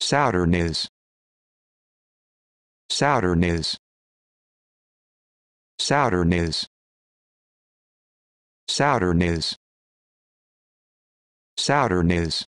Saturn is. Saturn is. Saturn is. Saturn is. Saturn is.